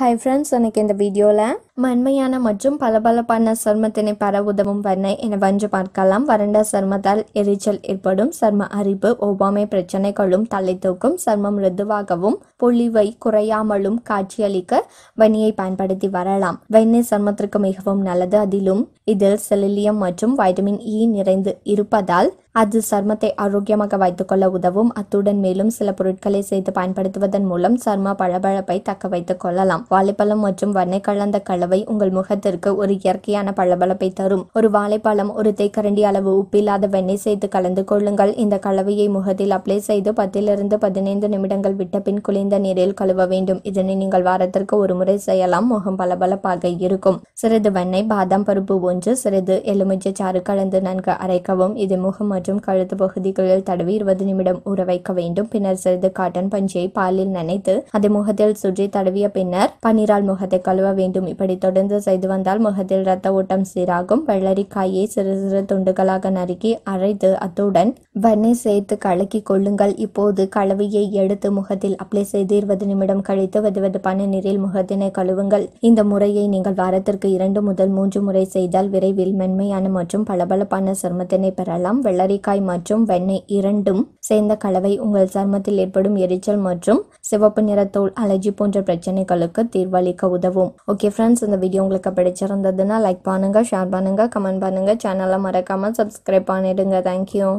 hi friends எனக்கு இந்த வீடியோவில் மன்மையான மற்றும் பளபளப்பான சர்மத்தினை பெற உதவும் வண்ணை என வஞ்சு பார்க்கலாம் வறண்ட சர்மத்தால் எரிச்சல் ஏற்படும் சர்ம அரிப்பு ஒவ்வாமை பிரச்சனைகளும் தலை தூக்கும் சர்மம் மிருதுவாகவும் பொலிவை குறையாமலும் காட்சியளிக்க வெண்ணியை பயன்படுத்தி வரலாம் வெண்ணெய் சர்மத்திற்கு மிகவும் நல்லது அதிலும் இதில் செலிலியம் மற்றும் வைட்டமின் இ e நிறைந்து இருப்பதால் அது சர்மத்தை ஆரோக்கியமாக வைத்துக்கொள்ள உதவும் அத்துடன் மேலும் சில பொருட்களை செய்து பயன்படுத்துவதன் மூலம் சர்ம பளபளப்பை தக்க வைத்துக் கொள்ளலாம் வாழைப்பழம் மற்றும் வண்ணை கலந்த கலவு கலவை உங்கள் முகத்திற்கு ஒரு இயற்கையான பளபளப்பை தரும் ஒரு வாழைப்பழம் ஒரு தேக்கரண்டி அளவு உப்பில்லாத வெண்ணெய் சேர்த்து கலந்து கொள்ளுங்கள் இந்த கலவையை முகத்தில் அப்ளை செய்து பத்திலிருந்து பதினைந்து நிமிடங்கள் விட்ட பின் குளிர்ந்த நீரில் கழுவ வேண்டும் இதனை நீங்கள் வாரத்திற்கு ஒரு முறை செய்யலாம் முகம் பளபளப்பாக இருக்கும் சிறிது வெண்ணெய் பாதாம் பருப்பு ஒன்று சிறிது எலுமிச்சை சாறு கலந்து நன்கு அரைக்கவும் இது முகம் மற்றும் கழுத்து பகுதிகளில் தடவி இருபது நிமிடம் ஊற வைக்க வேண்டும் பின்னர் சிறிது காட்டன் பஞ்சியை பாலில் நினைத்து அதை முகத்தில் சுற்றி தடவிய பின்னர் பன்னீரால் முகத்தை கழுவ வேண்டும் இப்படி தொடர்ந்து செய்து வந்தால் முகத்தில் இரத்த ஓட்டம் சீராகும் வெள்ளரிக்காயை சிறு சிறு துண்டுகளாக நறுக்கி அரைத்து அத்துடன் வெண்ணெய் சேர்த்து கலக்கி கொள்ளுங்கள் இப்போது கலவையை எடுத்து முகத்தில் அப்ளை செய்து இருபது நிமிடம் கழித்து வெதுவெதுப்பான நீரில் முகத்தினை கழுவுங்கள் இந்த முறையை நீங்கள் வாரத்திற்கு இரண்டு முதல் மூன்று முறை செய்தால் விரைவில் மென்மையான மற்றும் பளபளப்பான சருமத்தினை பெறலாம் வெள்ளரிக்காய் மற்றும் வெண்ணெய் இரண்டும் சேர்ந்த கலவை உங்கள் சருமத்தில் ஏற்படும் எரிச்சல் மற்றும் சிவப்பு நிற நிறத்தோல் அலர்ஜி போன்ற பிரச்சனைகளுக்கு தீர்வளிக்க உதவும் ஓகே ஃப்ரெண்ட்ஸ் இந்த வீடியோ உங்களுக்கு பிடிச்சிருந்ததுன்னா லைக் பண்ணுங்கள் ஷேர் பண்ணுங்கள் கமெண்ட் பண்ணுங்கள் சேனலை மறக்காமல் சப்ஸ்கிரைப் பண்ணிடுங்க தேங்க்யூ